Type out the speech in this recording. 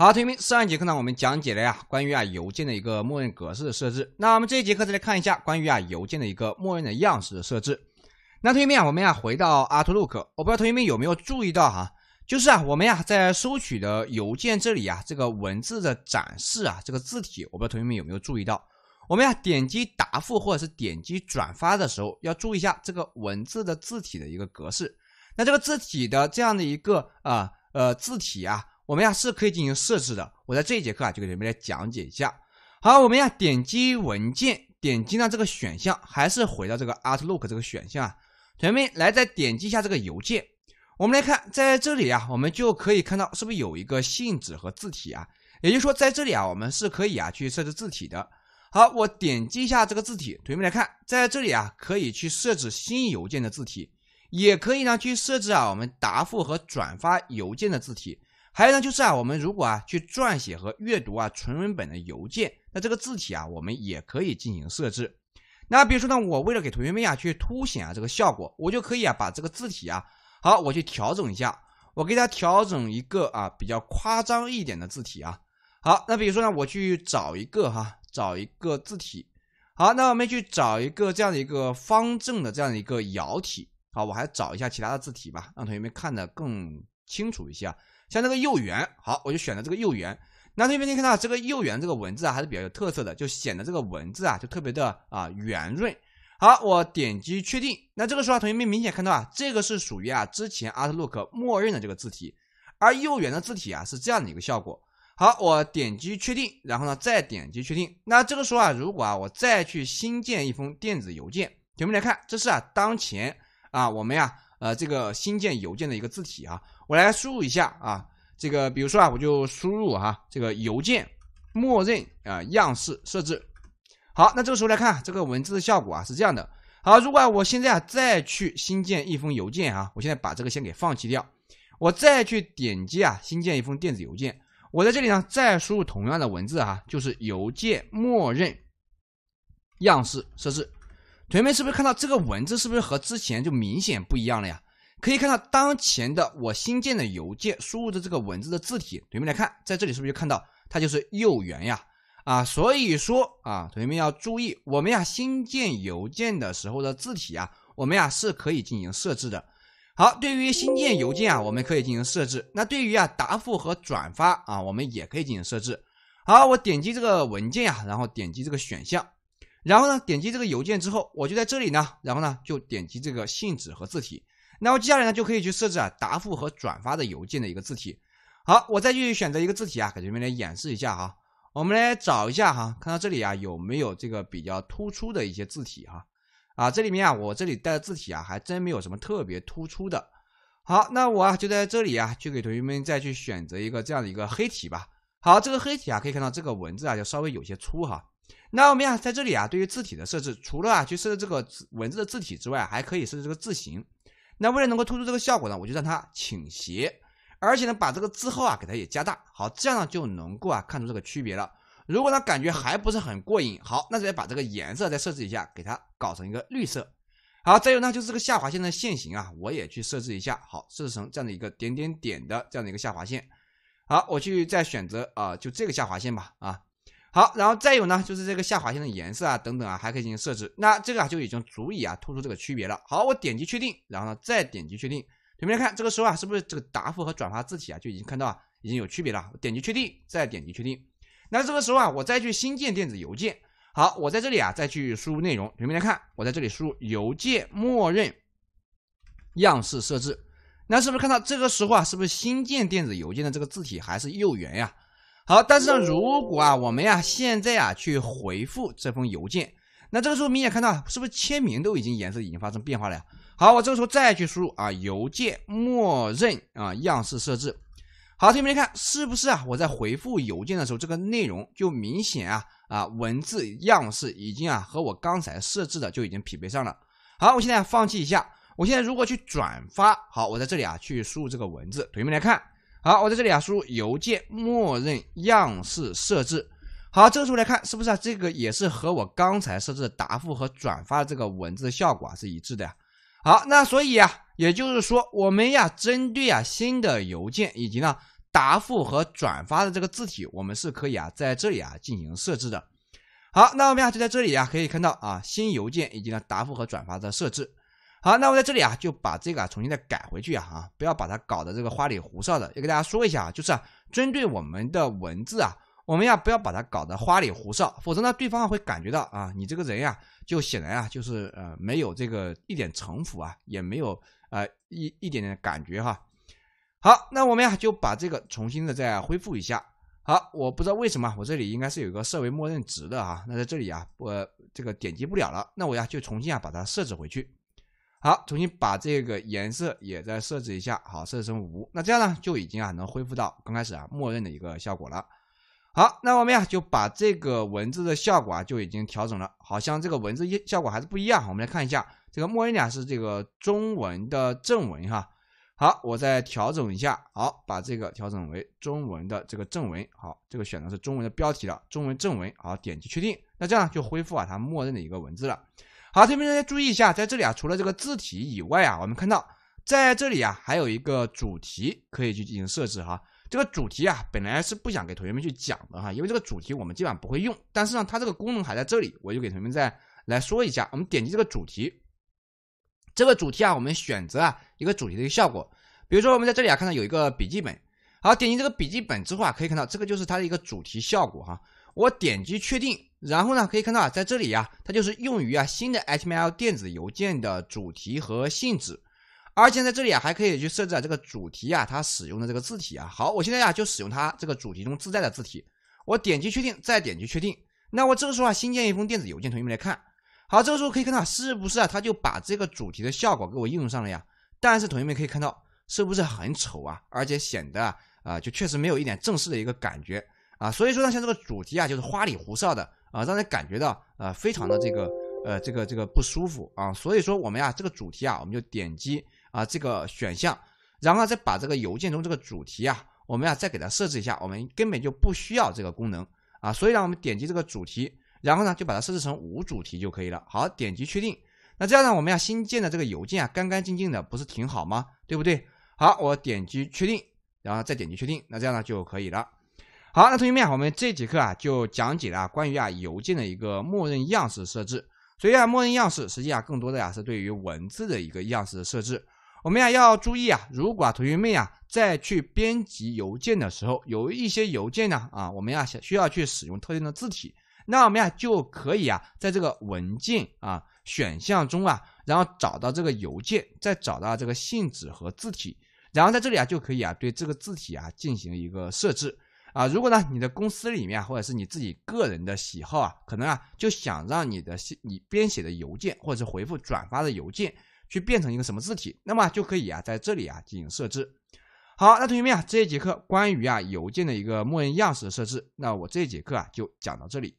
好，同学们，上一节课呢，我们讲解了呀关于啊邮件的一个默认格式的设置。那我们这一节课再来看一下关于啊邮件的一个默认的样式的设置。那同学们，我们呀回到 Outlook，我不知道同学们有没有注意到哈，就是啊我们呀在收取的邮件这里啊，这个文字的展示啊，这个字体，我不知道同学们有没有注意到，我们要点击答复或者是点击转发的时候，要注意一下这个文字的字体的一个格式。那这个字体的这样的一个啊呃字体啊。我们呀是可以进行设置的，我在这一节课啊就给你们来讲解一下。好，我们呀点击文件，点击呢这个选项，还是回到这个 Outlook 这个选项啊。同学们来再点击一下这个邮件，我们来看，在这里啊，我们就可以看到是不是有一个性质和字体啊？也就是说，在这里啊，我们是可以啊去设置字体的。好，我点击一下这个字体，同学们来看，在这里啊可以去设置新邮件的字体，也可以呢去设置啊我们答复和转发邮件的字体。还有呢，就是啊，我们如果啊去撰写和阅读啊纯文本的邮件，那这个字体啊，我们也可以进行设置。那比如说呢，我为了给同学们啊去凸显啊这个效果，我就可以啊把这个字体啊，好，我去调整一下，我给它调整一个啊比较夸张一点的字体啊。好，那比如说呢，我去找一个哈，找一个字体。好，那我们去找一个这样的一个方正的这样的一个爻体。好，我还找一下其他的字体吧，让同学们看得更清楚一些。像这个幼圆，好，我就选择这个幼圆。那同学们看到这个幼圆这个文字啊，还是比较有特色的，就显得这个文字啊，就特别的啊圆润。好，我点击确定。那这个时候啊，同学们明显看到啊，这个是属于啊之前 Outlook 默认的这个字体，而幼圆的字体啊是这样的一个效果。好，我点击确定，然后呢再点击确定。那这个时候啊，如果啊我再去新建一封电子邮件，同学们看，这是啊当前啊我们呀呃这个新建邮件的一个字体啊。我来输入一下啊，这个比如说啊，我就输入哈这个邮件默认啊样式设置。好，那这个时候来看这个文字的效果啊，是这样的。好，如果我现在啊再去新建一封邮件啊，我现在把这个先给放弃掉，我再去点击啊新建一封电子邮件。我在这里呢再输入同样的文字啊，就是邮件默认样式设置。同学们是不是看到这个文字是不是和之前就明显不一样了呀？可以看到，当前的我新建的邮件输入的这个文字的字体，同学们来看，在这里是不是就看到它就是右圆呀？啊，所以说啊，同学们要注意，我们呀新建邮件的时候的字体啊，我们呀是可以进行设置的。好，对于新建邮件啊，我们可以进行设置。那对于啊答复和转发啊，我们也可以进行设置。好，我点击这个文件啊，然后点击这个选项，然后呢点击这个邮件之后，我就在这里呢，然后呢就点击这个信纸和字体。那我接下来呢就可以去设置啊答复和转发的邮件的一个字体。好，我再继续选择一个字体啊，给同学们来演示一下哈。我们来找一下哈，看到这里啊有没有这个比较突出的一些字体哈？啊，这里面啊我这里带的字体啊还真没有什么特别突出的。好，那我啊就在这里啊去给同学们再去选择一个这样的一个黑体吧。好，这个黑体啊可以看到这个文字啊就稍微有些粗哈。那我们呀在这里啊对于字体的设置，除了啊去设置这个文字的字体之外，还可以设置这个字形。那为了能够突出这个效果呢，我就让它倾斜，而且呢把这个字号啊给它也加大，好这样呢就能够啊看出这个区别了。如果呢感觉还不是很过瘾，好，那再把这个颜色再设置一下，给它搞成一个绿色。好，再有呢就是这个下划线的线型啊，我也去设置一下，好设置成这样的一个点点点的这样的一个下划线。好，我去再选择啊就这个下划线吧，啊。好，然后再有呢，就是这个下划线的颜色啊，等等啊，还可以进行设置。那这个啊就已经足以啊，突出这个区别了。好，我点击确定，然后呢，再点击确定。同学们看，这个时候啊，是不是这个答复和转发字体啊，就已经看到啊已经有区别了？点击确定，再点击确定。那这个时候啊，我再去新建电子邮件。好，我在这里啊，再去输入内容。同学们看，我在这里输入邮件默认样式设置。那是不是看到这个时候啊，是不是新建电子邮件的这个字体还是右圆呀？好，但是呢，如果啊，我们呀，现在啊，去回复这封邮件，那这个时候明显看到，是不是签名都已经颜色已经发生变化了呀？好，我这个时候再去输入啊，邮件默认啊样式设置。好，同学们看，是不是啊？我在回复邮件的时候，这个内容就明显啊啊文字样式已经啊和我刚才设置的就已经匹配上了。好，我现在放弃一下，我现在如果去转发，好，我在这里啊去输入这个文字，同学们来看。好，我在这里啊，输入邮件默认样式设置。好，这个时候来看，是不是啊？这个也是和我刚才设置的答复和转发的这个文字效果啊是一致的呀。好，那所以啊，也就是说，我们呀，针对啊新的邮件以及呢答复和转发的这个字体，我们是可以啊在这里啊进行设置的。好，那我们呀就在这里啊可以看到啊新邮件以及呢答复和转发的设置。好，那我在这里啊，就把这个啊重新再改回去啊，不要把它搞得这个花里胡哨的，也给大家说一下啊，就是针对我们的文字啊，我们要不要把它搞得花里胡哨，否则呢，对方会感觉到啊，你这个人呀，就显然啊，就是呃，没有这个一点城府啊，也没有呃一一点点感觉哈。好，那我们呀，就把这个重新的再恢复一下。好，我不知道为什么我这里应该是有个设为默认值的啊，那在这里啊，我这个点击不了了，那我呀就重新啊把它设置回去。好，重新把这个颜色也再设置一下，好，设置成无。那这样呢，就已经啊能恢复到刚开始啊默认的一个效果了。好，那我们呀就把这个文字的效果啊就已经调整了，好像这个文字一效果还是不一样。我们来看一下，这个默认俩是这个中文的正文哈。好，我再调整一下，好，把这个调整为中文的这个正文。好，这个选的是中文的标题了，中文正文。好，点击确定，那这样就恢复啊它默认的一个文字了。好，同学们注意一下，在这里啊，除了这个字体以外啊，我们看到在这里啊，还有一个主题可以去进行设置哈。这个主题啊，本来是不想给同学们去讲的哈，因为这个主题我们基本上不会用，但是呢，它这个功能还在这里，我就给同学们再来说一下。我们点击这个主题，这个主题啊，我们选择啊一个主题的一个效果，比如说我们在这里啊看到有一个笔记本，好，点击这个笔记本之后啊，可以看到这个就是它的一个主题效果哈。我点击确定。然后呢，可以看到啊，在这里呀，它就是用于啊新的 HTML 电子邮件的主题和性质，而且在这里啊，还可以去设置啊这个主题啊它使用的这个字体啊。好，我现在呀就使用它这个主题中自带的字体，我点击确定，再点击确定。那我这个时候啊新建一封电子邮件，同学们来看。好，这个时候可以看到是不是啊它就把这个主题的效果给我应用上了呀？但是同学们可以看到，是不是很丑啊？而且显得啊就确实没有一点正式的一个感觉。啊，所以说呢，像这个主题啊，就是花里胡哨的啊，让人感觉到呃非常的这个呃这个这个不舒服啊。所以说我们呀，这个主题啊，我们就点击啊这个选项，然后再把这个邮件中这个主题啊，我们呀再给它设置一下。我们根本就不需要这个功能啊，所以让我们点击这个主题，然后呢就把它设置成无主题就可以了。好，点击确定。那这样呢，我们要新建的这个邮件啊，干干净净的，不是挺好吗？对不对？好，我点击确定，然后再点击确定，那这样呢就可以了。好，那同学们，我们这节课啊就讲解了关于啊邮件的一个默认样式设置。所以啊，默认样式实际上更多的呀是对于文字的一个样式设置。我们呀要注意啊，如果同学们啊在去编辑邮件的时候，有一些邮件呢啊，我们呀需要去使用特定的字体，那我们呀就可以啊在这个文件啊选项中啊，然后找到这个邮件，再找到这个信纸和字体，然后在这里啊就可以啊对这个字体啊进行一个设置。啊，如果呢，你的公司里面或者是你自己个人的喜好啊，可能啊就想让你的你编写的邮件或者是回复转发的邮件去变成一个什么字体，那么就可以啊在这里啊进行设置。好，那同学们啊，这一节课关于啊邮件的一个默认样式的设置，那我这一节课啊就讲到这里。